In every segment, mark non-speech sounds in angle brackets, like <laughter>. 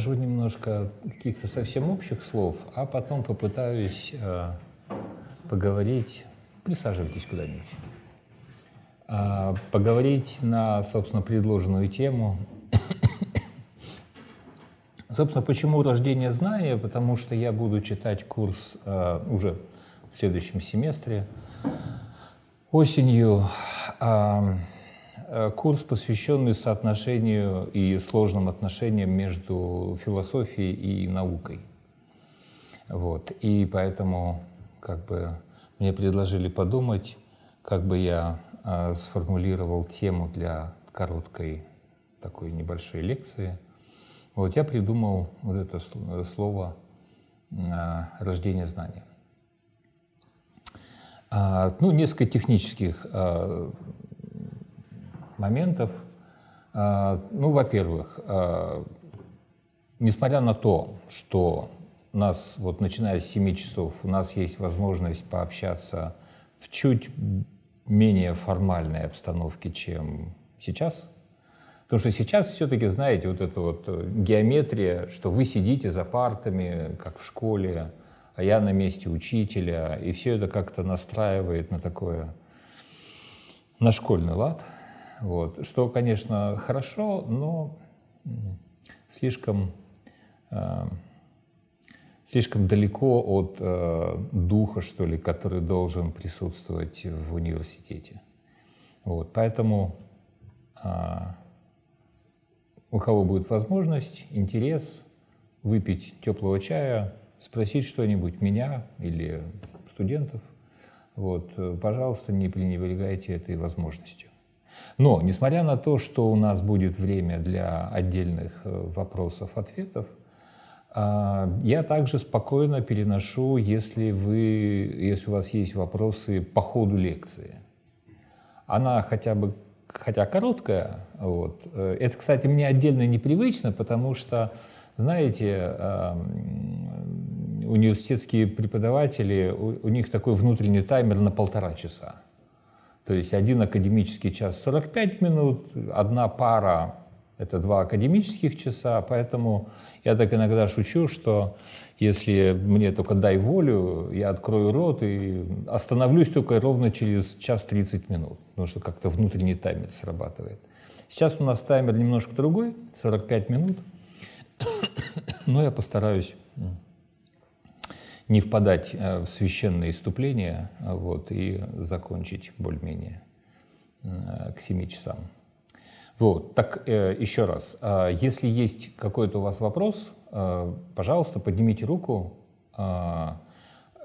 скажу немножко каких-то совсем общих слов, а потом попытаюсь э, поговорить. Присаживайтесь куда-нибудь. Э, поговорить на, собственно, предложенную тему. <coughs> собственно, почему рождение знания? Потому что я буду читать курс э, уже в следующем семестре осенью. Э, Э, курс, посвященный соотношению и сложным отношениям между философией и наукой. Вот. И поэтому как бы, мне предложили подумать, как бы я э, сформулировал тему для короткой такой небольшой лекции. Вот я придумал вот это э, слово э, «рождение знания». А, ну, несколько технических э, моментов. А, ну, во-первых, а, несмотря на то, что у нас, вот начиная с 7 часов, у нас есть возможность пообщаться в чуть менее формальной обстановке, чем сейчас. Потому что сейчас все-таки, знаете, вот эта вот э, геометрия, что вы сидите за партами, как в школе, а я на месте учителя, и все это как-то настраивает на такое, на школьный лад – вот. Что, конечно, хорошо, но слишком, э, слишком далеко от э, духа, что ли, который должен присутствовать в университете. Вот. Поэтому э, у кого будет возможность, интерес выпить теплого чая, спросить что-нибудь меня или студентов, вот, пожалуйста, не пренебрегайте этой возможностью. Но, несмотря на то, что у нас будет время для отдельных э, вопросов-ответов, а, я также спокойно переношу, если, вы, если у вас есть вопросы по ходу лекции. Она хотя бы хотя короткая. Вот. Э, это, кстати, мне отдельно непривычно, потому что, знаете, эм, университетские преподаватели, у, у них такой внутренний таймер на полтора часа. То есть один академический час 45 минут, одна пара – это два академических часа, поэтому я так иногда шучу, что если мне только дай волю, я открою рот и остановлюсь только ровно через час 30 минут, потому что как-то внутренний таймер срабатывает. Сейчас у нас таймер немножко другой, 45 минут, <coughs> но я постараюсь не впадать э, в священное иступления вот, и закончить более-менее э, к 7 часам. Вот, так э, еще раз, а если есть какой-то у вас вопрос, пожалуйста, поднимите руку. А,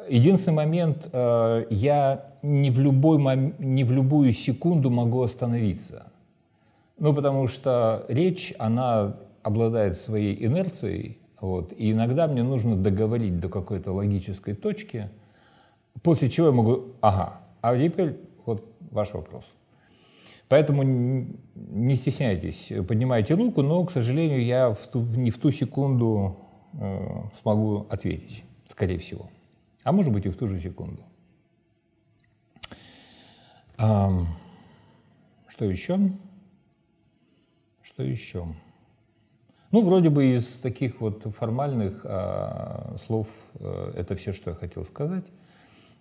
единственный момент, я не в, любой, мом... не в любую секунду могу остановиться. Ну, потому что речь, она обладает своей инерцией, вот. И иногда мне нужно договорить до какой-то логической точки, после чего я могу, ага, а теперь вот ваш вопрос. Поэтому не стесняйтесь, поднимайте руку, но, к сожалению, я в ту, не в ту секунду э, смогу ответить, скорее всего. А может быть и в ту же секунду. Эм, что еще? Что еще? Ну, вроде бы из таких вот формальных а, слов а, это все, что я хотел сказать.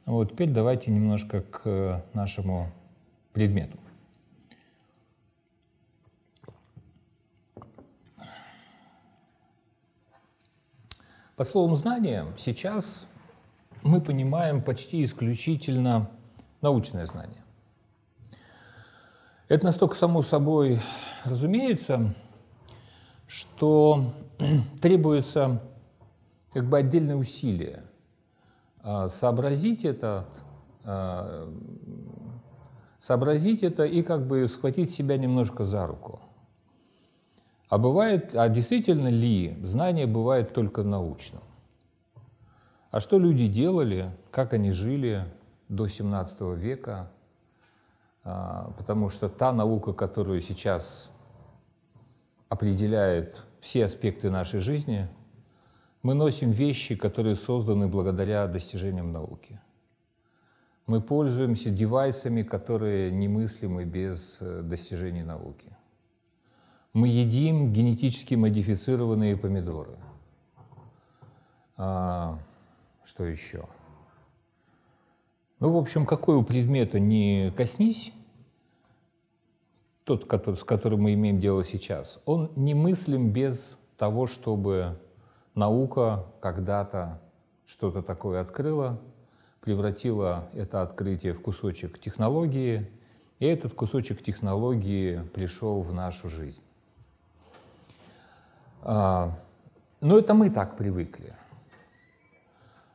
Вот теперь давайте немножко к э, нашему предмету. Под словом «знание» сейчас мы понимаем почти исключительно научное знание. Это настолько само собой разумеется, что <clears throat> требуется как бы отдельное усилие а, сообразить это, а, сообразить это и как бы схватить себя немножко за руку. А бывает, а действительно ли знание бывает только научным? А что люди делали, как они жили до 17 века? А, потому что та наука, которую сейчас определяют все аспекты нашей жизни, мы носим вещи, которые созданы благодаря достижениям науки. Мы пользуемся девайсами, которые немыслимы без э, достижений науки. Мы едим генетически модифицированные помидоры. А, что еще? Ну, в общем, какой у предмета не коснись, тот, который, с которым мы имеем дело сейчас, он немыслим без того, чтобы наука когда-то что-то такое открыла, превратила это открытие в кусочек технологии, и этот кусочек технологии пришел в нашу жизнь. А, но это мы так привыкли.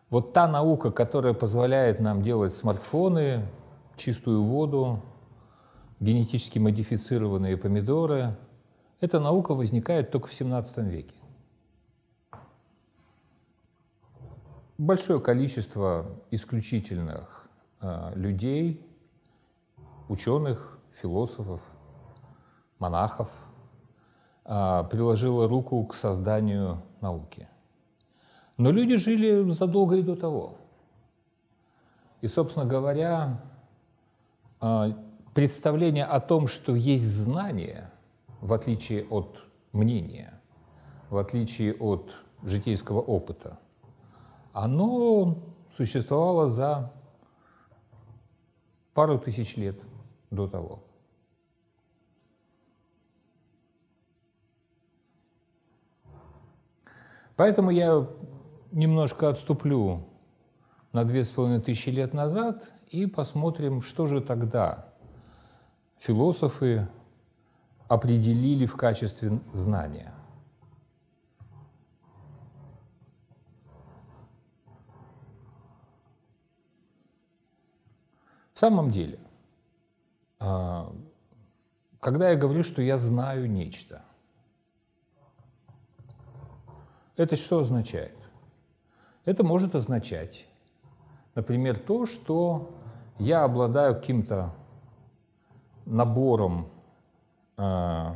Вот та наука, которая позволяет нам делать смартфоны, чистую воду, генетически модифицированные помидоры. Эта наука возникает только в XVII веке. Большое количество исключительных э, людей, ученых, философов, монахов э, приложило руку к созданию науки. Но люди жили задолго и до того. И, собственно говоря, э, представление о том, что есть знание, в отличие от мнения, в отличие от житейского опыта, оно существовало за пару тысяч лет до того. Поэтому я немножко отступлю на две с половиной тысячи лет назад и посмотрим, что же тогда философы определили в качестве знания. В самом деле, а, когда я говорю, что я знаю нечто, это что означает? Это может означать, например, то, что я обладаю каким-то набором э,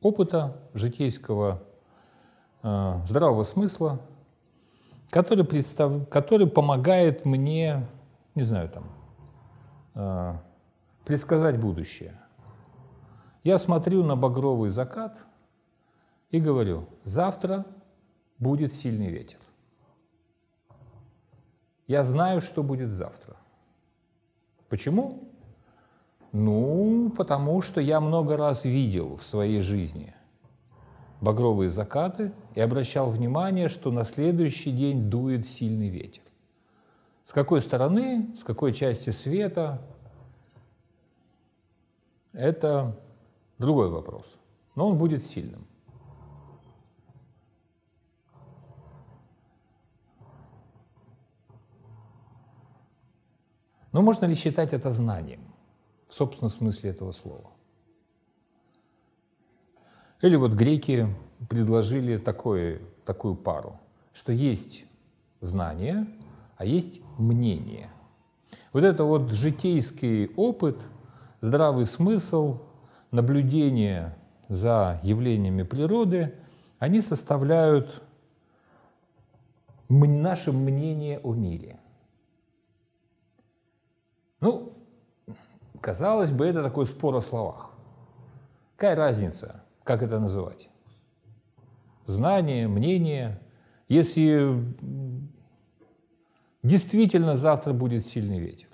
опыта житейского, э, здравого смысла, который, представ... который помогает мне, не знаю, там, э, предсказать будущее. Я смотрю на багровый закат и говорю, завтра будет сильный ветер. Я знаю, что будет завтра. Почему? Ну, потому что я много раз видел в своей жизни багровые закаты и обращал внимание, что на следующий день дует сильный ветер. С какой стороны, с какой части света – это другой вопрос. Но он будет сильным. Но ну, можно ли считать это знанием? собственном смысле этого слова. Или вот греки предложили такое, такую пару, что есть знание, а есть мнение. Вот это вот житейский опыт, здравый смысл, наблюдение за явлениями природы, они составляют наше мнение о мире. Ну, Казалось бы, это такой спор о словах. Какая разница, как это называть? Знание, мнение. Если действительно завтра будет сильный ветер.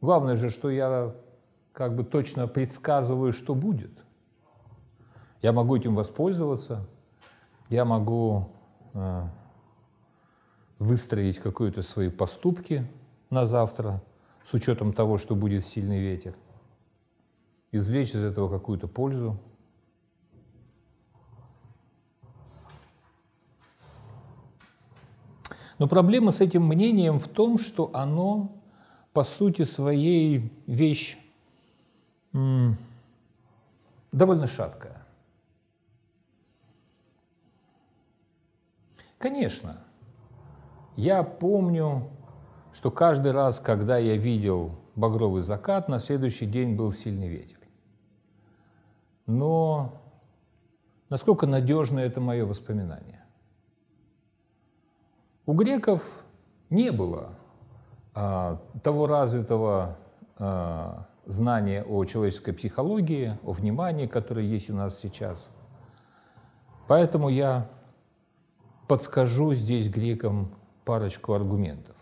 Главное же, что я как бы точно предсказываю, что будет. Я могу этим воспользоваться, я могу э, выстроить какие-то свои поступки на завтра – с учетом того, что будет сильный ветер, извлечь из этого какую-то пользу. Но проблема с этим мнением в том, что оно по сути своей вещь довольно шаткая. Конечно, я помню что каждый раз, когда я видел багровый закат, на следующий день был сильный ветер. Но насколько надежно это мое воспоминание? У греков не было а, того развитого а, знания о человеческой психологии, о внимании, которое есть у нас сейчас. Поэтому я подскажу здесь грекам парочку аргументов.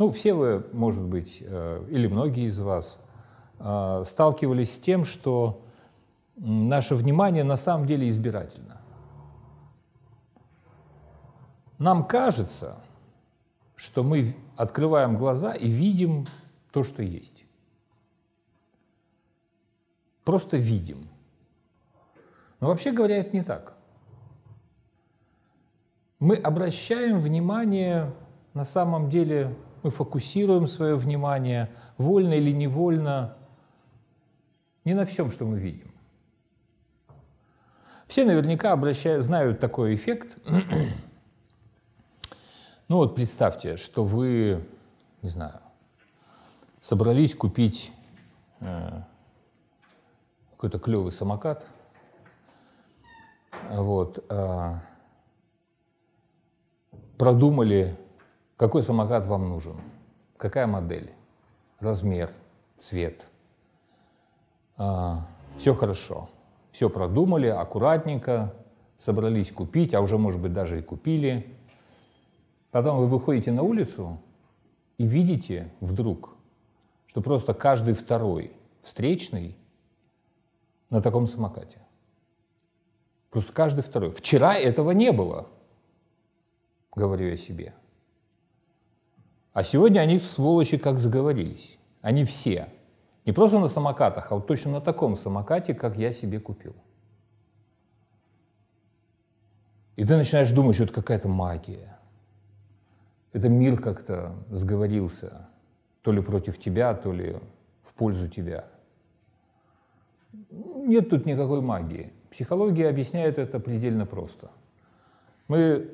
Ну, все вы, может быть, э, или многие из вас э, сталкивались с тем, что наше внимание на самом деле избирательно. Нам кажется, что мы открываем глаза и видим то, что есть. Просто видим. Но вообще говоря, это не так. Мы обращаем внимание на самом деле мы фокусируем свое внимание, вольно или невольно, не на всем, что мы видим. Все наверняка обращают, знают такой эффект. <clears throat> ну вот представьте, что вы, не знаю, собрались купить э, какой-то клевый самокат. Вот. Э, продумали какой самокат вам нужен? Какая модель? Размер, цвет. А, все хорошо. Все продумали, аккуратненько, собрались купить, а уже, может быть, даже и купили. Потом вы выходите на улицу и видите вдруг, что просто каждый второй встречный на таком самокате. Просто каждый второй. Вчера этого не было, говорю я себе. А сегодня они, сволочи, как заговорились. Они все. Не просто на самокатах, а вот точно на таком самокате, как я себе купил. И ты начинаешь думать, что это какая-то магия. Это мир как-то сговорился. То ли против тебя, то ли в пользу тебя. Нет тут никакой магии. Психология объясняет это предельно просто. Мы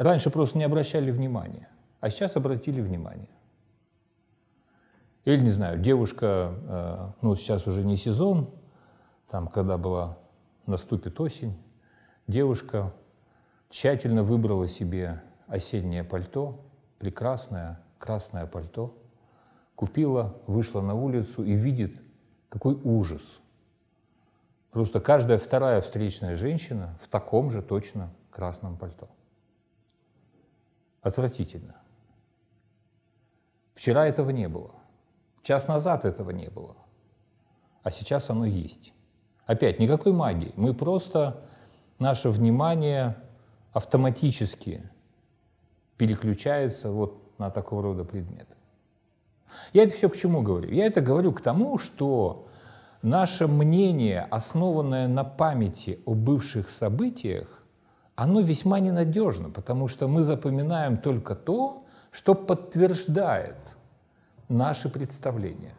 Раньше просто не обращали внимания, а сейчас обратили внимание. Или, не знаю, девушка, э, ну, сейчас уже не сезон, там, когда была, наступит осень, девушка тщательно выбрала себе осеннее пальто, прекрасное красное пальто, купила, вышла на улицу и видит, какой ужас. Просто каждая вторая встречная женщина в таком же точно красном пальто отвратительно. Вчера этого не было. Час назад этого не было. А сейчас оно есть. Опять, никакой магии. Мы просто, наше внимание автоматически переключается вот на такого рода предметы. Я это все к чему говорю? Я это говорю к тому, что наше мнение, основанное на памяти о бывших событиях, оно весьма ненадежно, потому что мы запоминаем только то, что подтверждает наши представления.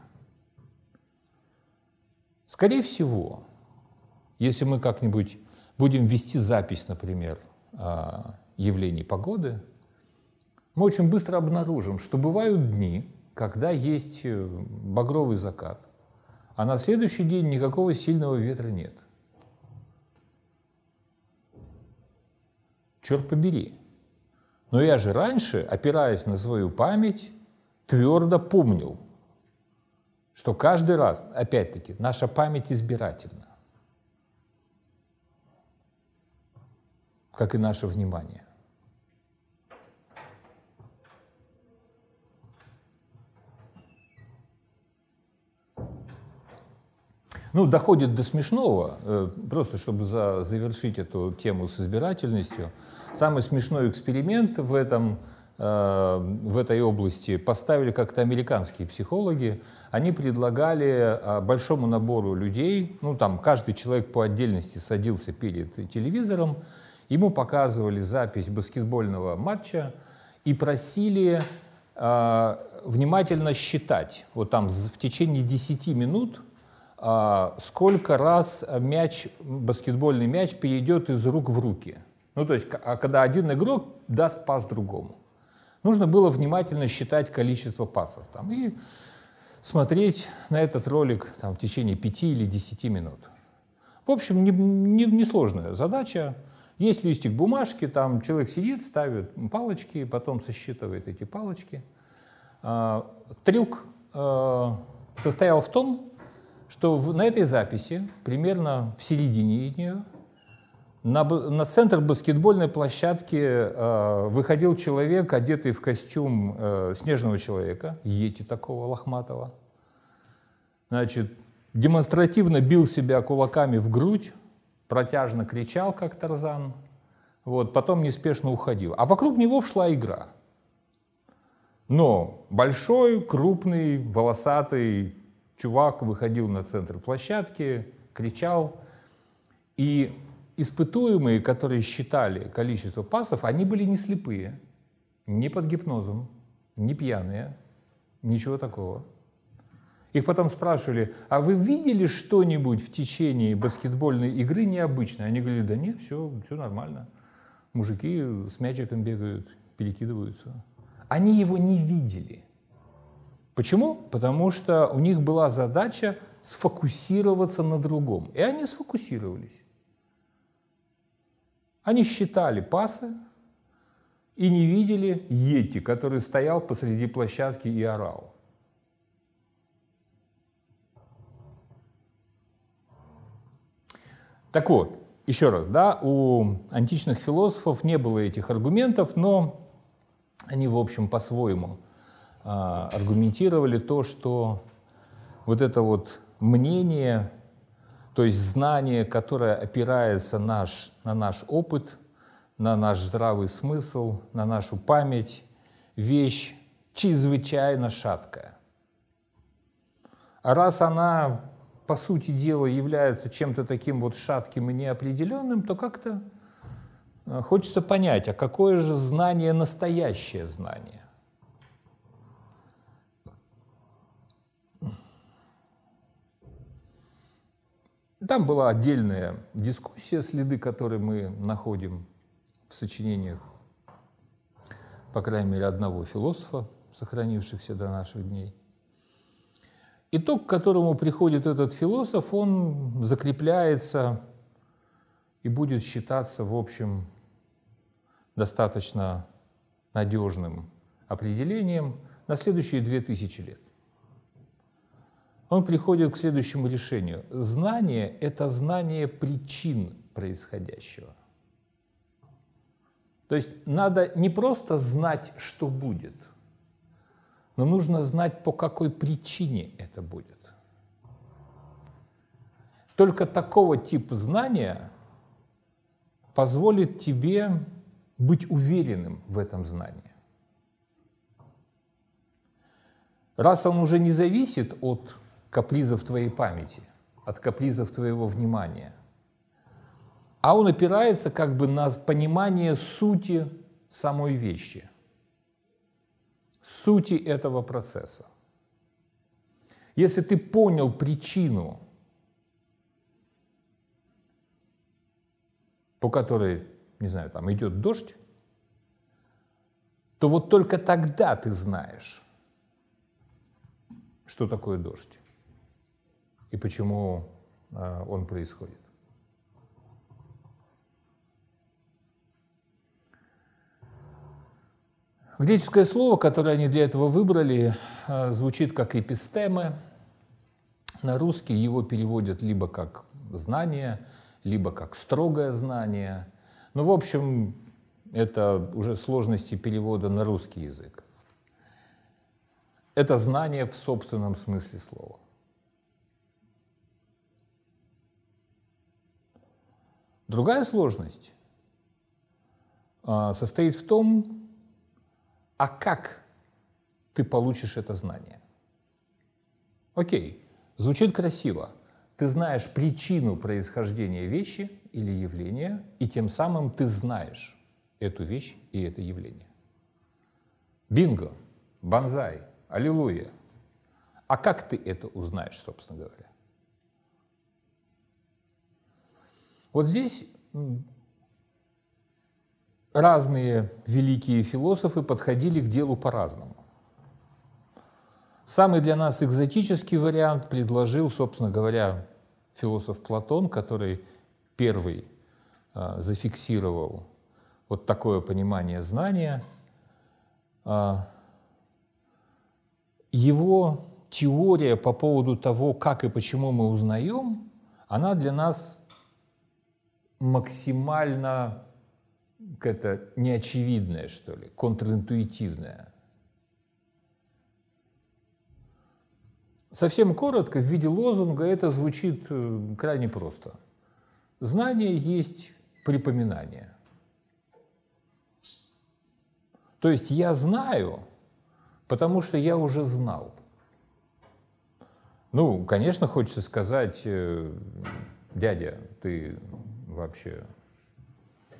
Скорее всего, если мы как-нибудь будем вести запись, например, а, явлений погоды, мы очень быстро обнаружим, что бывают дни, когда есть э, багровый закат, а на следующий день никакого сильного ветра нет – черт побери. Но я же раньше, опираясь на свою память, твердо помнил, что каждый раз, опять-таки, наша память избирательна, как и наше внимание. Ну, доходит до смешного, э, просто чтобы за, завершить эту тему с избирательностью. Самый смешной эксперимент в, этом, э, в этой области поставили как-то американские психологи. Они предлагали э, большому набору людей, ну там каждый человек по отдельности садился перед телевизором, ему показывали запись баскетбольного матча и просили внимательно считать, вот там в течение 10 минут – а, сколько раз мяч, баскетбольный мяч перейдет из рук в руки. Ну, то есть, а когда один игрок даст пас другому. Нужно было внимательно считать количество пасов там, и смотреть на этот ролик там, в течение 5 или 10 минут. В общем, несложная не, не задача. Есть листик бумажки, там человек сидит, ставит палочки, потом сосчитывает эти палочки. А, трюк э, состоял в том, что в, на этой записи, примерно в середине нее, на, на центр баскетбольной площадки э, выходил человек, одетый в костюм э, снежного человека, ети такого лохматого. Значит, демонстративно бил себя кулаками в грудь, протяжно кричал, как Тарзан. Вот, потом неспешно уходил. А вокруг него шла игра. Но большой, крупный, волосатый, чувак выходил на центр площадки, кричал, и испытуемые, которые считали количество пасов, они были не слепые, не под гипнозом, не пьяные, ничего такого. Их потом спрашивали, а вы видели что-нибудь в течение баскетбольной игры необычное? Они говорили, да нет, все, все нормально. Мужики с мячиком бегают, перекидываются. Они его не видели – Почему? Потому что у них была задача сфокусироваться на другом. И они сфокусировались. Они считали пасы и не видели Йети, который стоял посреди площадки и орал. Так вот, еще раз, да, у античных философов не было этих аргументов, но они, в общем, по-своему – а, аргументировали то, что вот это вот мнение, то есть знание, которое опирается наш, на наш опыт, на наш здравый смысл, на нашу память, вещь чрезвычайно шаткая. А раз она, по сути дела, является чем-то таким вот шатким и неопределенным, то как-то а, хочется понять, а какое же знание настоящее знание? Там была отдельная дискуссия, следы которые мы находим в сочинениях, по крайней мере, одного философа, сохранившихся до наших дней. Итог, к которому приходит этот философ, он закрепляется и будет считаться, в общем, достаточно надежным определением на следующие две тысячи лет он приходит к следующему решению. Знание – это знание причин происходящего. То есть надо не просто знать, что будет, но нужно знать, по какой причине это будет. Только такого типа знания позволит тебе быть уверенным в этом знании. Раз он уже не зависит от капризов твоей памяти, от капризов твоего внимания. А он опирается как бы на понимание сути самой вещи, сути этого процесса. Если ты понял причину, по которой, не знаю, там идет дождь, то вот только тогда ты знаешь, что такое дождь и почему а, он происходит. Греческое слово, которое они для этого выбрали, а, звучит как эпистемы. На русский его переводят либо как знание, либо как строгое знание. Ну, в общем, это уже сложности перевода на русский язык. Это знание в собственном смысле слова – Другая сложность а, состоит в том, а как ты получишь это знание. Окей, звучит красиво. Ты знаешь причину происхождения вещи или явления, и тем самым ты знаешь эту вещь и это явление. Бинго, банзай, аллилуйя. А как ты это узнаешь, собственно говоря? Вот здесь разные великие философы подходили к делу по-разному. Самый для нас экзотический вариант предложил, собственно говоря, философ Платон, который первый а, зафиксировал вот такое понимание знания. А, его теория по поводу того, как и почему мы узнаем, она для нас максимально это неочевидное что ли, контринтуитивное. Совсем коротко, в виде лозунга это звучит э, крайне просто. Знание есть припоминание. То есть я знаю, потому что я уже знал. Ну, конечно, хочется сказать, э, дядя, ты вообще?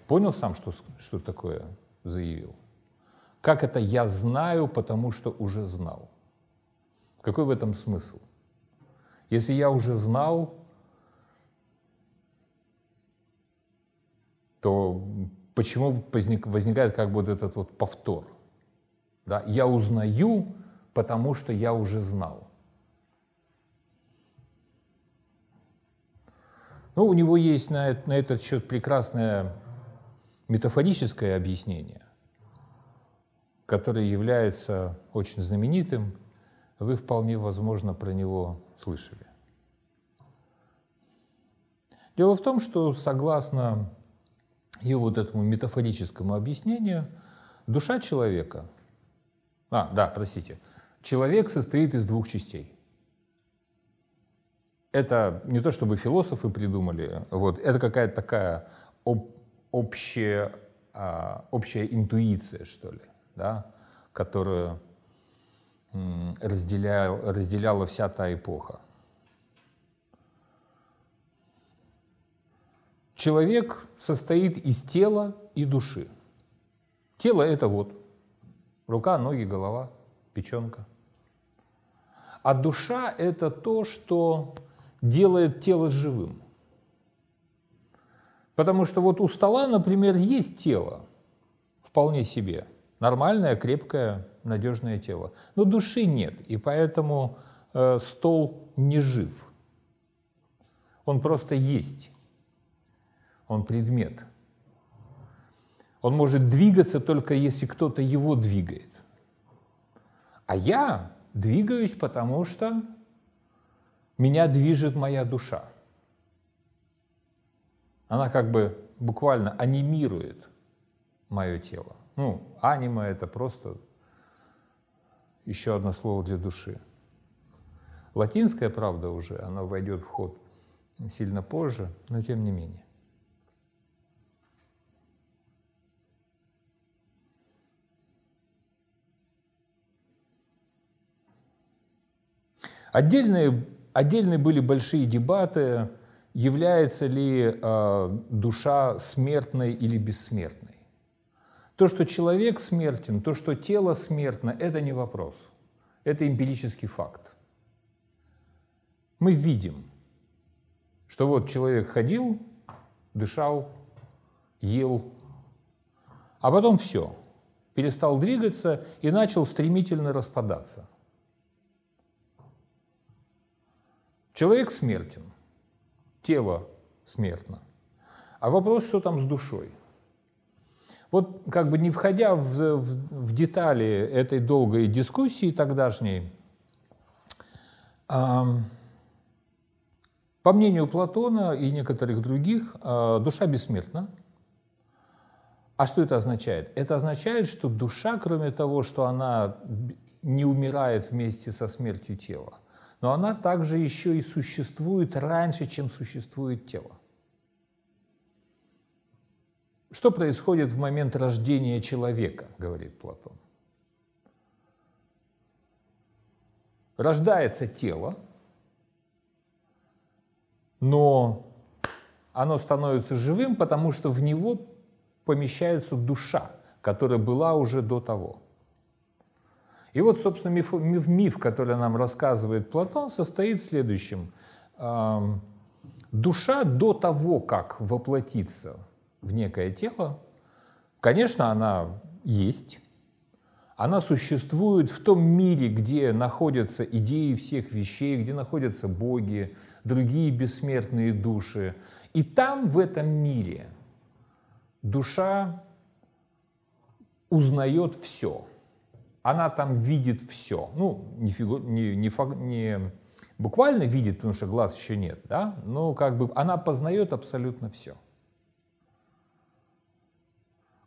Понял сам, что, что такое заявил? Как это я знаю, потому что уже знал? Какой в этом смысл? Если я уже знал, то почему возникает как бы вот этот вот повтор? Да? Я узнаю, потому что я уже знал. Но ну, у него есть на, на этот счет прекрасное метафорическое объяснение, которое является очень знаменитым. Вы вполне возможно про него слышали. Дело в том, что согласно его вот этому метафорическому объяснению, душа человека, а, да, простите, человек состоит из двух частей – это не то чтобы философы придумали, вот, это какая-то такая об, общая, а, общая интуиция, что ли, да, которую м, разделял, разделяла вся та эпоха. Человек состоит из тела и души. Тело — это вот рука, ноги, голова, печенка. А душа — это то, что делает тело живым. Потому что вот у стола, например, есть тело, вполне себе, нормальное, крепкое, надежное тело. Но души нет, и поэтому э, стол не жив. Он просто есть. Он предмет. Он может двигаться только если кто-то его двигает. А я двигаюсь, потому что меня движет моя душа. Она как бы буквально анимирует мое тело. Ну, анима это просто еще одно слово для души. Латинская правда уже, она войдет в ход сильно позже, но тем не менее. Отдельные Отдельные были большие дебаты, является ли э, душа смертной или бессмертной. То, что человек смертен, то, что тело смертно, это не вопрос. Это эмпирический факт. Мы видим, что вот человек ходил, дышал, ел, а потом все, перестал двигаться и начал стремительно распадаться. Человек смертен, тело смертно. А вопрос, что там с душой? Вот как бы не входя в, в, в детали этой долгой дискуссии тогдашней, э, по мнению Платона и некоторых других, э, душа бессмертна. А что это означает? Это означает, что душа, кроме того, что она не умирает вместе со смертью тела, но она также еще и существует раньше, чем существует тело. Что происходит в момент рождения человека, говорит Платон? Рождается тело, но оно становится живым, потому что в него помещается душа, которая была уже до того. И вот, собственно, миф, миф, миф который нам рассказывает Платон, состоит в следующем. Душа до того, как воплотиться в некое тело, конечно, она есть, она существует в том мире, где находятся идеи всех вещей, где находятся боги, другие бессмертные души. И там, в этом мире, душа узнает все она там видит все. Ну, не, фигу, не, не, не буквально видит, потому что глаз еще нет, да, но как бы она познает абсолютно все.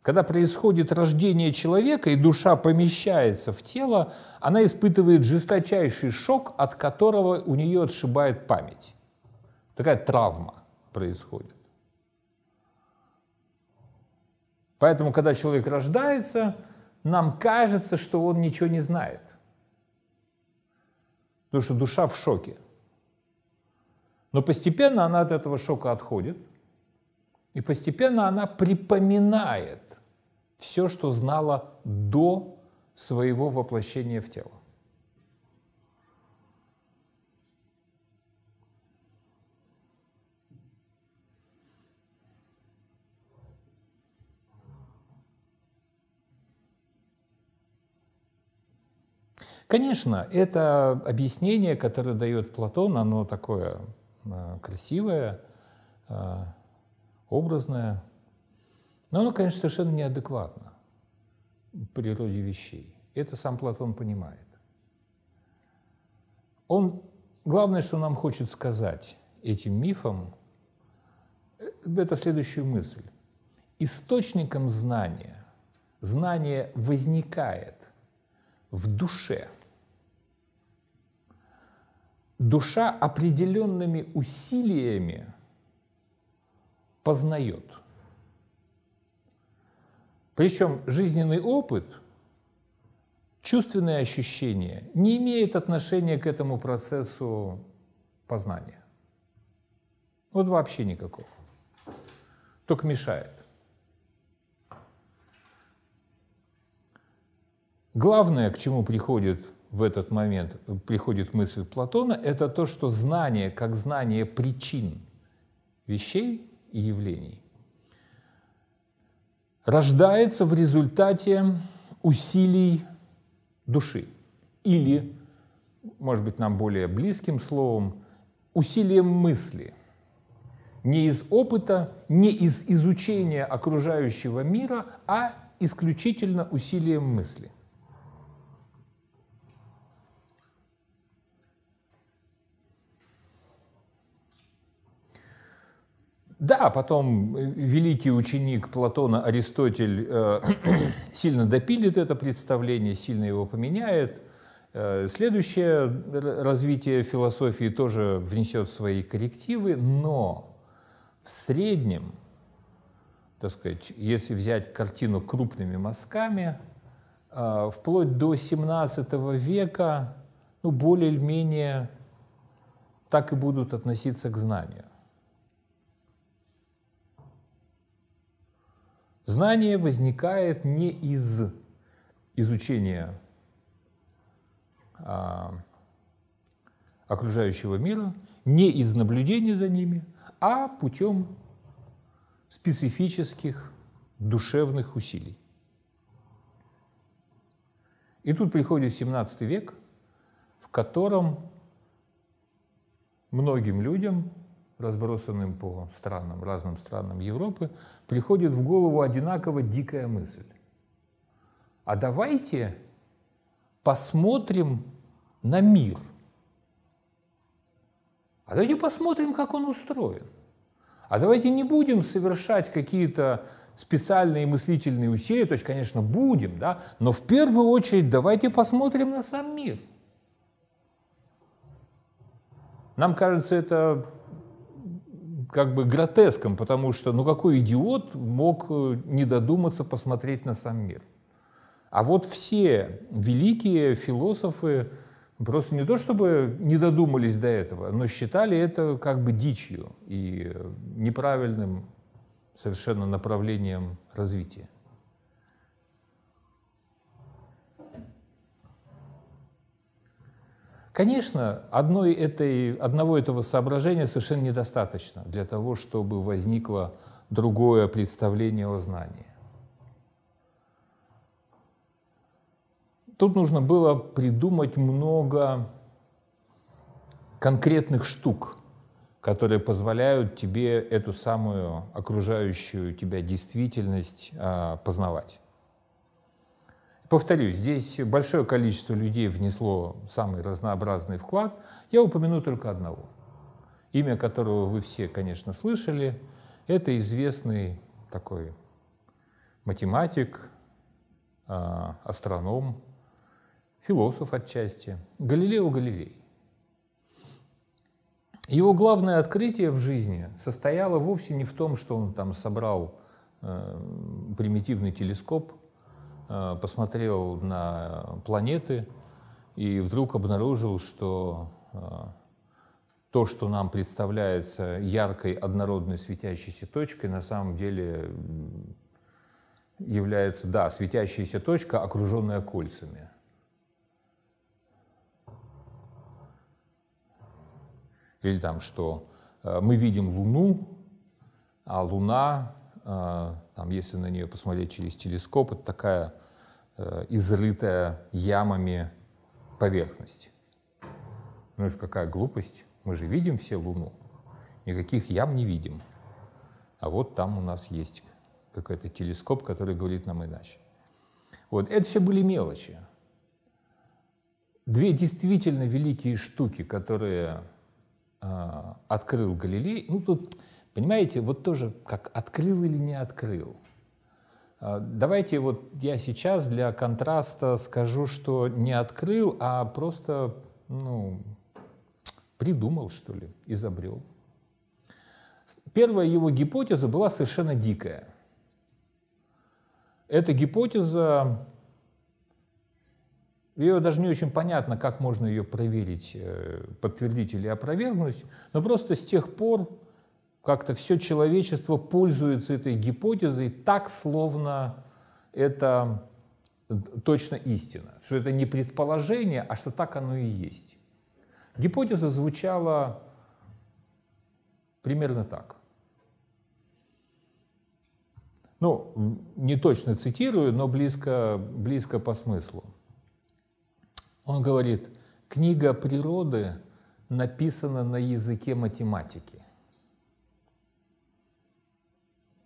Когда происходит рождение человека и душа помещается в тело, она испытывает жесточайший шок, от которого у нее отшибает память. Такая травма происходит. Поэтому, когда человек рождается, нам кажется, что он ничего не знает. Потому что душа в шоке. Но постепенно она от этого шока отходит, и постепенно она припоминает все, что знала до своего воплощения в тело. Конечно, это объяснение, которое дает Платон, оно такое э, красивое, э, образное, но оно, конечно, совершенно неадекватно природе вещей. Это сам Платон понимает. Он, главное, что нам хочет сказать этим мифом, э, это следующую мысль. Источником знания, знание возникает в душе. Душа определенными усилиями познает. Причем жизненный опыт, чувственные ощущения не имеет отношения к этому процессу познания. Вот вообще никакого. Только мешает. Главное, к чему приходит в этот момент, приходит мысль Платона, это то, что знание как знание причин вещей и явлений рождается в результате усилий души или, может быть, нам более близким словом, усилием мысли. Не из опыта, не из изучения окружающего мира, а исключительно усилием мысли. Да, потом э, великий ученик Платона Аристотель э, <clears throat> сильно допилит это представление, сильно его поменяет. Э, следующее развитие философии тоже внесет свои коррективы, но в среднем, так сказать, если взять картину крупными мазками, вплоть до 17 века ну, более-менее так и будут относиться к знанию. Знание возникает не из изучения а, окружающего мира, не из наблюдения за ними, а путем специфических душевных усилий. И тут приходит 17 век, в котором многим людям разбросанным по странам, разным странам Европы, приходит в голову одинаково дикая мысль. А давайте посмотрим на мир. А давайте посмотрим, как он устроен. А давайте не будем совершать какие-то специальные мыслительные усилия, то есть, конечно, будем, да, но в первую очередь давайте посмотрим на сам мир. Нам кажется, это как бы гротеском, потому что ну какой идиот мог э, не додуматься посмотреть на сам мир? А вот все великие философы просто не то чтобы не додумались до этого, но считали это как бы дичью и э, неправильным совершенно направлением развития. Конечно, одной этой, одного этого соображения совершенно недостаточно для того, чтобы возникло другое представление о знании. Тут нужно было придумать много конкретных штук, которые позволяют тебе эту самую окружающую тебя действительность а, познавать. Повторюсь, здесь большое количество людей внесло самый разнообразный вклад. Я упомяну только одного, имя которого вы все, конечно, слышали. Это известный такой математик, а, астроном, философ отчасти, Галилео Галилей. Его главное открытие в жизни состояло вовсе не в том, что он там собрал э, примитивный телескоп Э, посмотрел на планеты и вдруг обнаружил, что э, то, что нам представляется яркой, однородной светящейся точкой, на самом деле является, да, светящаяся точка, окруженная кольцами. Или там, что э, мы видим Луну, а Луна а, там, если на нее посмотреть через телескоп, это такая э, изрытая ямами поверхность. Ну же какая глупость. Мы же видим все Луну. Никаких ям не видим. А вот там у нас есть какой-то телескоп, который говорит нам иначе. Вот это все были мелочи. Две действительно великие штуки, которые э, открыл Галилей. Ну тут Понимаете, вот тоже как открыл или не открыл. А, давайте вот я сейчас для контраста скажу, что не открыл, а просто ну, придумал, что ли, изобрел. Первая его гипотеза была совершенно дикая. Эта гипотеза, ее даже не очень понятно, как можно ее проверить, э, подтвердить или опровергнуть, но просто с тех пор как-то все человечество пользуется этой гипотезой так, словно это точно истина, что это не предположение, а что так оно и есть. Гипотеза звучала примерно так. Ну, не точно цитирую, но близко, близко по смыслу. Он говорит, книга природы написана на языке математики.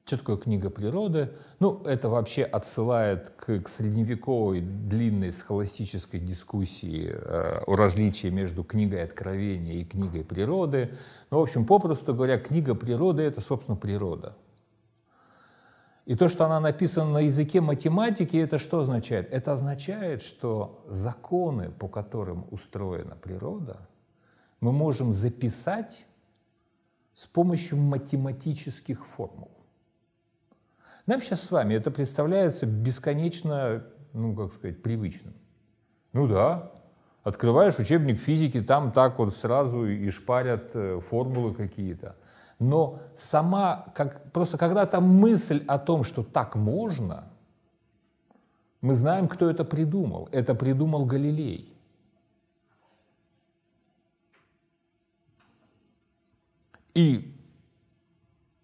Что такое книга природы? Ну, это вообще отсылает к, к средневековой длинной схоластической дискуссии э, о различии между книгой откровения и книгой природы. Ну, в общем, попросту говоря, книга природы — это, собственно, природа. И то, что она написана на языке математики, это что означает? Это означает, что законы, по которым устроена природа, мы можем записать с помощью математических формул. Нам сейчас с вами это представляется бесконечно, ну, как сказать, привычным. Ну да, открываешь учебник физики, там так вот сразу и шпарят э, формулы какие-то. Но сама, как, просто когда там мысль о том, что так можно, мы знаем, кто это придумал. Это придумал Галилей. И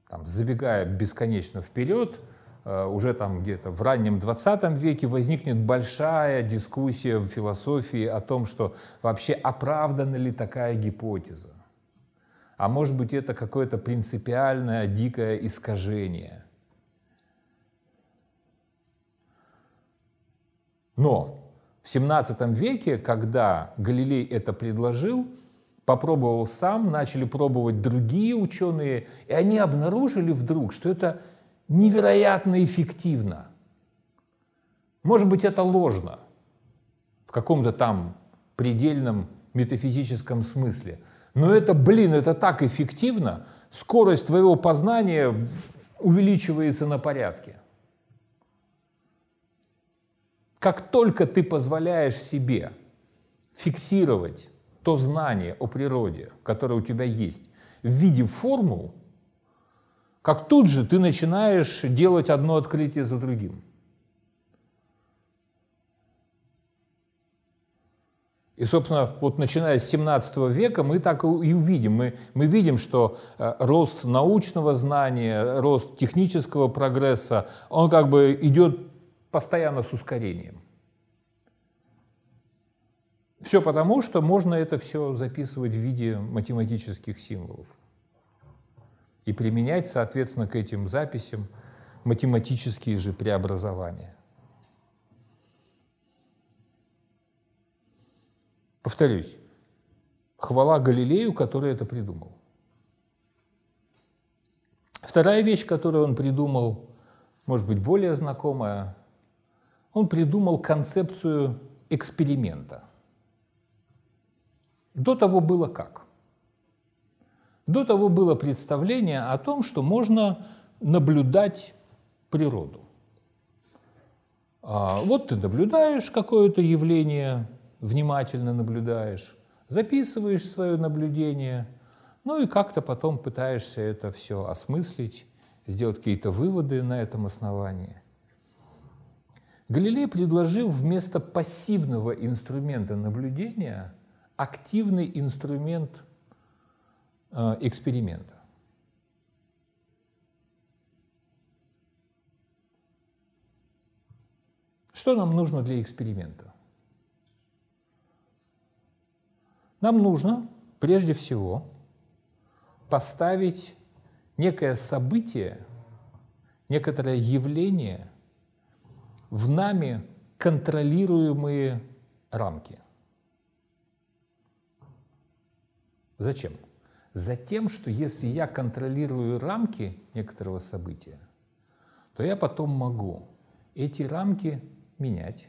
там, забегая бесконечно вперед, Э, уже там где-то в раннем 20 веке возникнет большая дискуссия в философии о том, что вообще оправдана ли такая гипотеза. А может быть это какое-то принципиальное дикое искажение. Но в 17 веке, когда Галилей это предложил, попробовал сам, начали пробовать другие ученые, и они обнаружили вдруг, что это невероятно эффективно. Может быть, это ложно в каком-то там предельном метафизическом смысле. Но это, блин, это так эффективно, скорость твоего познания увеличивается на порядке. Как только ты позволяешь себе фиксировать то знание о природе, которое у тебя есть, в виде формул – как тут же ты начинаешь делать одно открытие за другим. И, собственно, вот начиная с 17 века мы так и увидим. Мы, мы видим, что э, рост научного знания, рост технического прогресса, он как бы идет постоянно с ускорением. Все потому, что можно это все записывать в виде математических символов и применять, соответственно, к этим записям математические же преобразования. Повторюсь, хвала Галилею, который это придумал. Вторая вещь, которую он придумал, может быть, более знакомая, он придумал концепцию эксперимента. До того было как. До того было представление о том, что можно наблюдать природу. А, вот ты наблюдаешь какое-то явление, внимательно наблюдаешь, записываешь свое наблюдение, ну и как-то потом пытаешься это все осмыслить, сделать какие-то выводы на этом основании. Галилей предложил вместо пассивного инструмента наблюдения активный инструмент Э, эксперимента. Что нам нужно для эксперимента? Нам нужно прежде всего поставить некое событие, некоторое явление в нами контролируемые рамки. Зачем? за тем, что если я контролирую рамки некоторого события, то я потом могу эти рамки менять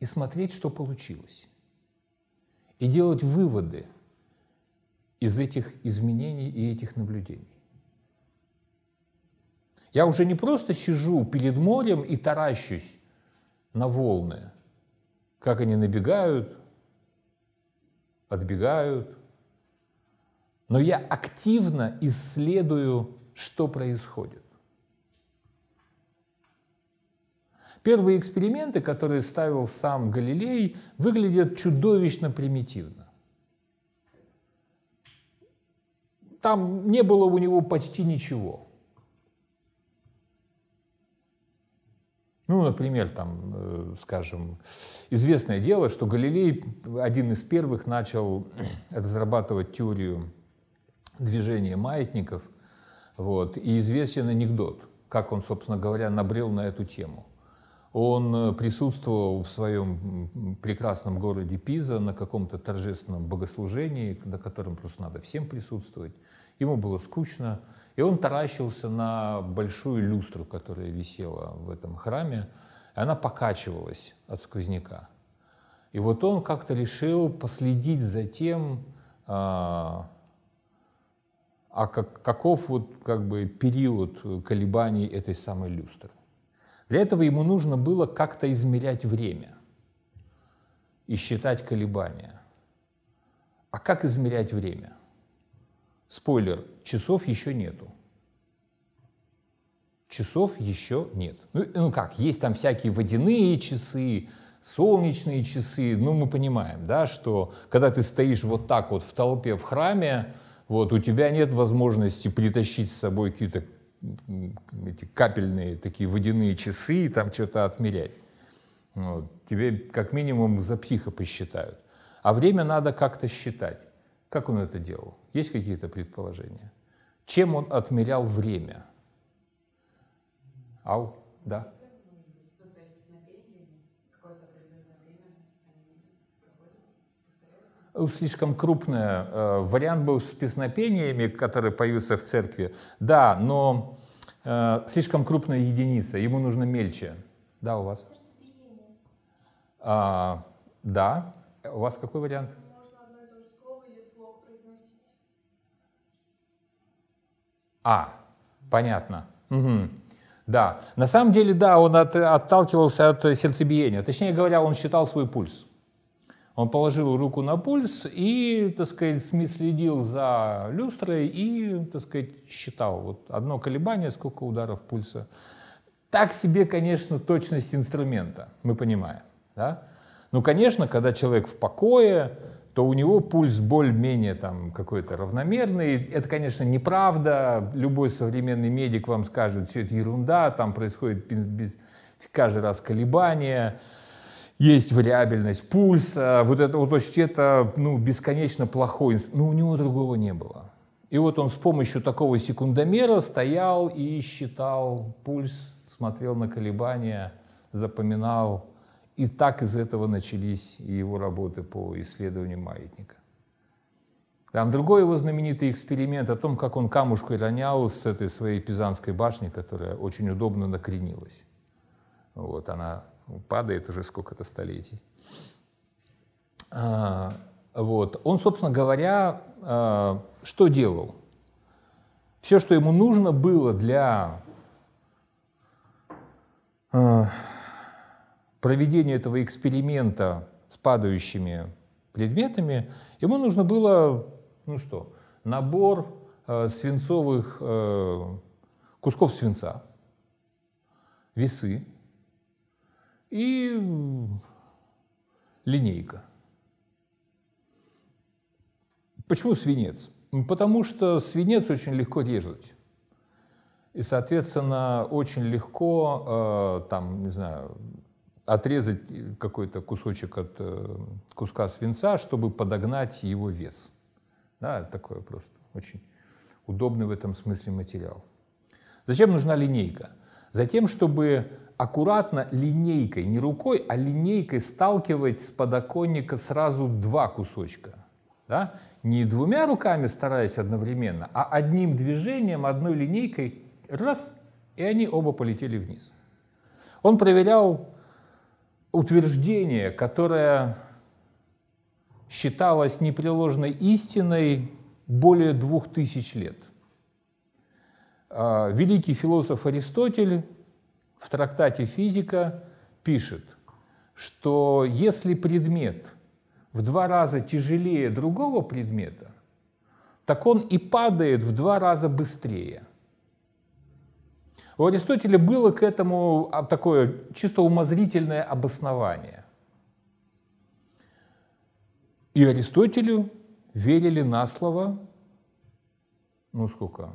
и смотреть, что получилось. И делать выводы из этих изменений и этих наблюдений. Я уже не просто сижу перед морем и таращусь на волны, как они набегают, отбегают – но я активно исследую, что происходит. Первые эксперименты, которые ставил сам Галилей, выглядят чудовищно примитивно. Там не было у него почти ничего. Ну, например, там, э, скажем, известное дело, что Галилей один из первых начал <clears throat> разрабатывать теорию движение маятников. Вот. И известен анекдот, как он, собственно говоря, набрел на эту тему. Он э, присутствовал в своем прекрасном городе Пиза на каком-то торжественном богослужении, на котором просто надо всем присутствовать. Ему было скучно, и он таращился на большую люстру, которая висела в этом храме, и она покачивалась от сквозняка. И вот он как-то решил последить за тем, а, а как, каков вот как бы период э, колебаний этой самой люстры. Для этого ему нужно было как-то измерять время и считать колебания. А как измерять время? Спойлер, часов еще нету. Часов еще нет. Ну, ну как, есть там всякие водяные часы, солнечные часы. Ну мы понимаем, да, что когда ты стоишь вот так вот в толпе в храме, вот, у тебя нет возможности притащить с собой какие-то эти капельные такие водяные часы и там что-то отмерять. Вот, ну, тебе как минимум за психа посчитают. А время надо как-то считать. Как он это делал? Есть какие-то предположения? Чем он отмерял время? Ау, да. Э, слишком крупная. Э, вариант был с песнопениями, которые поются в церкви. Да, но э, слишком крупная единица, ему нужно мельче. Да, у вас? А, да. У вас какой вариант? А, понятно. Угу. Да, на самом деле, да, он от, отталкивался от сердцебиения. Точнее говоря, он считал свой пульс. Он положил руку на пульс и, так сказать, следил за люстрой и, так сказать, считал. Вот одно колебание, сколько ударов пульса. Так себе, конечно, точность инструмента, мы понимаем. Да? Ну, конечно, когда человек в покое, то у него пульс более-менее там какой-то равномерный. Это, конечно, неправда. Любой современный медик вам скажет, все это ерунда, там происходит каждый раз колебания есть вариабельность пульса, вот это вот, то есть это, ну, бесконечно плохой, но у него другого не было. И вот он с помощью такого секундомера стоял и считал пульс, смотрел на колебания, запоминал. И так из этого начались его работы по исследованию маятника. Там другой его знаменитый эксперимент о том, как он камушку ронял с этой своей пизанской башни, которая очень удобно накренилась. Вот она падает уже сколько-то столетий. А, вот. Он, собственно говоря, а, что делал? Все, что ему нужно было для а, проведения этого эксперимента с падающими предметами, ему нужно было, ну что, набор свинцовых, кусков свинца, весы, и линейка. Почему свинец? Потому что свинец очень легко резать. И, соответственно, очень легко, э, там, не знаю, отрезать какой-то кусочек от э, куска свинца, чтобы подогнать его вес. Да, такое просто очень удобный в этом смысле материал. Зачем нужна линейка? Затем, чтобы аккуратно линейкой, не рукой, а линейкой сталкивать с подоконника сразу два кусочка. Да? Не двумя руками стараясь одновременно, а одним движением, одной линейкой, раз, и они оба полетели вниз. Он проверял утверждение, которое считалось непреложной истиной более двух тысяч лет – а, великий философ Аристотель в трактате «Физика» пишет, что если предмет в два раза тяжелее другого предмета, так он и падает в два раза быстрее. У Аристотеля было к этому а, такое чисто умозрительное обоснование. И Аристотелю верили на слово, ну сколько,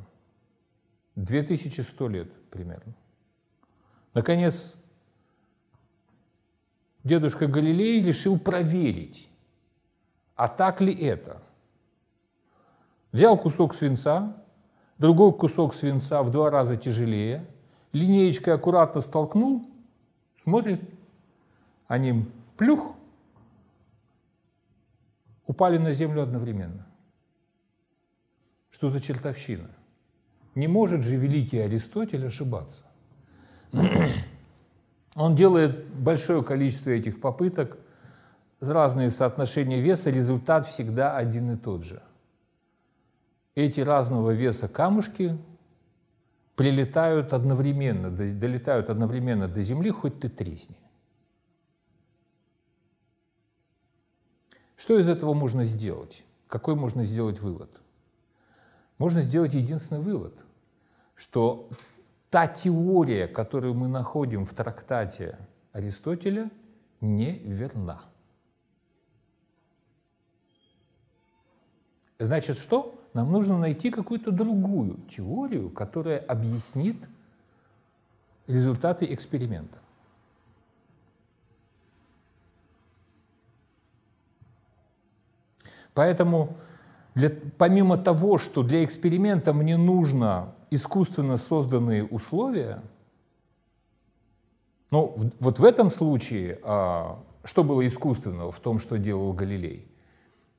2100 лет примерно. Наконец, дедушка Галилей решил проверить, а так ли это. Взял кусок свинца, другой кусок свинца в два раза тяжелее, линеечкой аккуратно столкнул, смотрит, они а плюх, упали на землю одновременно. Что за чертовщина? Не может же великий Аристотель ошибаться. <clears throat> Он делает большое количество этих попыток, разные соотношения веса, результат всегда один и тот же. Эти разного веса камушки прилетают одновременно, долетают одновременно до земли, хоть ты тресни. Что из этого можно сделать? Какой можно сделать вывод? Можно сделать единственный вывод – что та теория, которую мы находим в трактате Аристотеля, неверна. Значит, что? Нам нужно найти какую-то другую теорию, которая объяснит результаты эксперимента. Поэтому для, помимо того, что для эксперимента мне нужно искусственно созданные условия, ну, в, вот в этом случае, а, что было искусственного в том, что делал Галилей?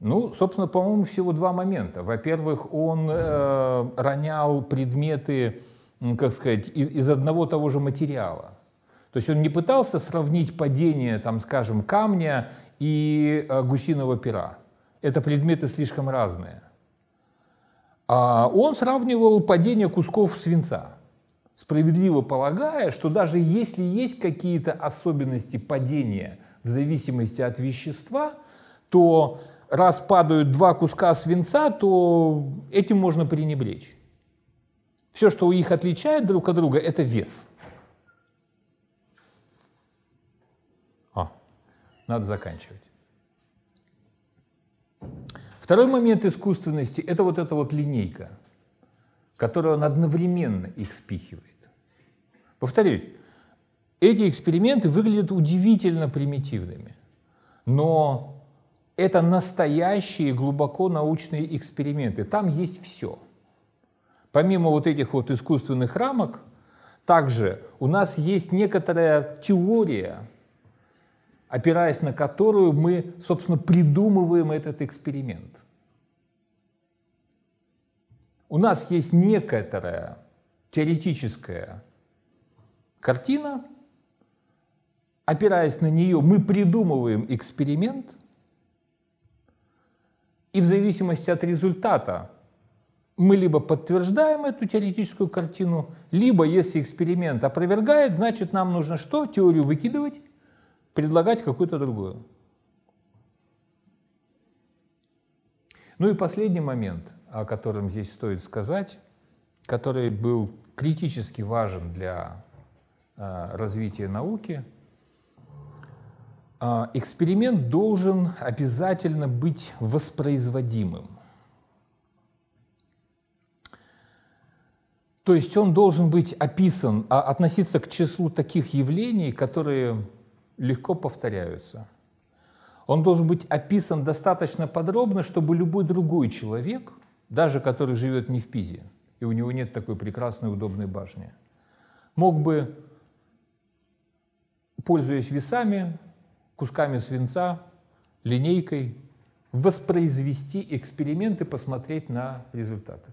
Ну, собственно, по-моему, всего два момента. Во-первых, он э, ронял предметы, как сказать, из одного того же материала. То есть он не пытался сравнить падение, там, скажем, камня и э, гусиного пера это предметы слишком разные. А он сравнивал падение кусков свинца, справедливо полагая, что даже если есть какие-то особенности падения в зависимости от вещества, то раз падают два куска свинца, то этим можно пренебречь. Все, что их отличает друг от друга, это вес. А, надо заканчивать. Второй момент искусственности – это вот эта вот линейка, которую он одновременно их спихивает. Повторюсь, эти эксперименты выглядят удивительно примитивными, но это настоящие глубоко научные эксперименты. Там есть все. Помимо вот этих вот искусственных рамок, также у нас есть некоторая теория опираясь на которую мы, собственно, придумываем этот эксперимент. У нас есть некоторая теоретическая картина, опираясь на нее, мы придумываем эксперимент, и в зависимости от результата мы либо подтверждаем эту теоретическую картину, либо если эксперимент опровергает, значит нам нужно что? Теорию выкидывать предлагать какую-то другую. Ну и последний момент, о котором здесь стоит сказать, который был критически важен для э, развития науки, э, эксперимент должен обязательно быть воспроизводимым. То есть он должен быть описан, а относиться к числу таких явлений, которые легко повторяются. Он должен быть описан достаточно подробно, чтобы любой другой человек, даже который живет не в Пизе, и у него нет такой прекрасной удобной башни, мог бы, пользуясь весами, кусками свинца, линейкой, воспроизвести эксперимент и посмотреть на результаты.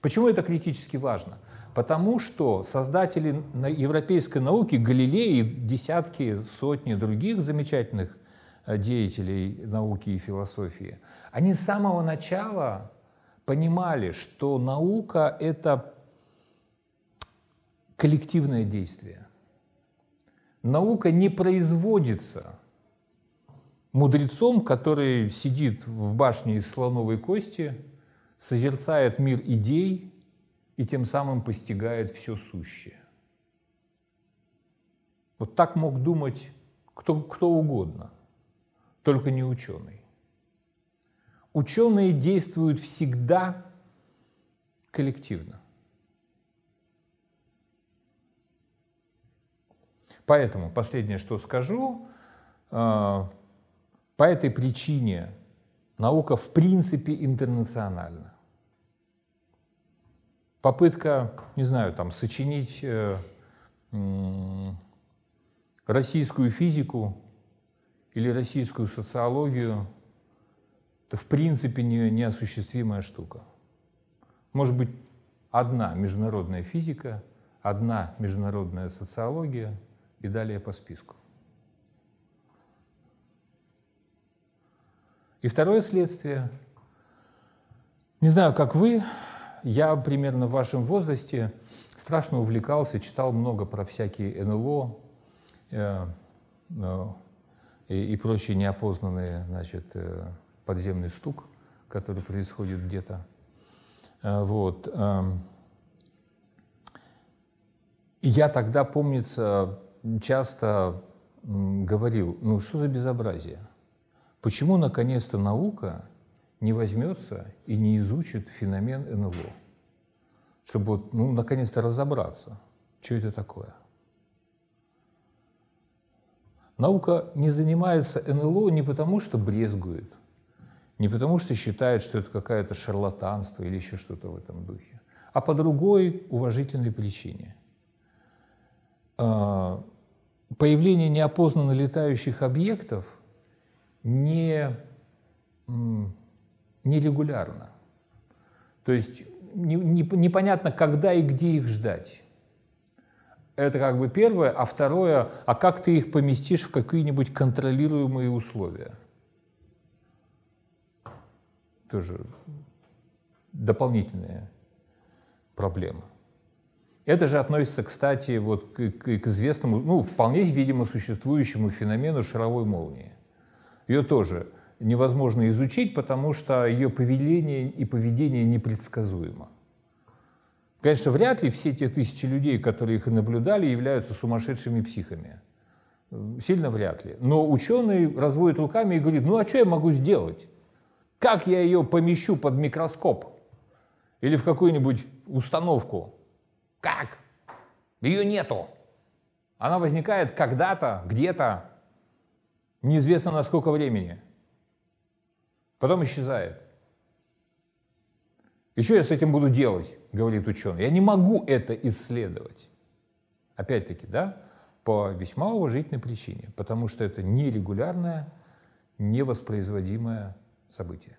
Почему это критически важно? Потому что создатели европейской науки, Галилеи и десятки, сотни других замечательных э, деятелей науки и философии, они с самого начала понимали, что наука – это коллективное действие. Наука не производится мудрецом, который сидит в башне из слоновой кости, созерцает мир идей – и тем самым постигает все сущее. Вот так мог думать кто, кто угодно, только не ученый. Ученые действуют всегда коллективно. Поэтому последнее, что скажу, э, по этой причине наука в принципе интернациональна попытка, не знаю, там, сочинить э, российскую физику или российскую социологию, это в принципе не, неосуществимая штука. Может быть, одна международная физика, одна международная социология и далее по списку. И второе следствие. Не знаю, как вы, я примерно в вашем возрасте страшно увлекался, читал много про всякие НЛО э, э, и, и прочие неопознанные, значит, э, подземный стук, который происходит где-то. Э, вот. Э, я тогда, помнится, часто говорил, ну что за безобразие? Почему наконец-то наука не возьмется и не изучит феномен НЛО, чтобы, ну, наконец-то разобраться, что это такое. Наука не занимается НЛО не потому, что брезгует, не потому, что считает, что это какое-то шарлатанство или еще что-то в этом духе, а по другой уважительной причине. А, появление неопознанно летающих объектов не нерегулярно. То есть не, не, непонятно, когда и где их ждать. Это как бы первое. А второе, а как ты их поместишь в какие-нибудь контролируемые условия? Тоже дополнительная проблема. Это же относится, кстати, вот к, к, к известному, ну, вполне, видимо, существующему феномену шаровой молнии. Ее тоже невозможно изучить, потому что ее поведение и поведение непредсказуемо. Конечно, вряд ли все те тысячи людей, которые их наблюдали, являются сумасшедшими психами. Сильно вряд ли. Но ученый разводит руками и говорит, ну а что я могу сделать? Как я ее помещу под микроскоп? Или в какую-нибудь установку? Как? Ее нету. Она возникает когда-то, где-то, неизвестно на сколько времени потом исчезает. И что я с этим буду делать, говорит ученый. Я не могу это исследовать. Опять-таки, да, по весьма уважительной причине, потому что это нерегулярное, невоспроизводимое событие.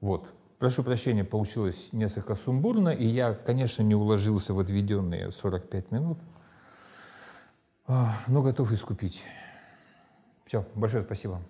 Вот. Прошу прощения, получилось несколько сумбурно, и я, конечно, не уложился в отведенные 45 минут, а, но готов искупить. Все, большое спасибо.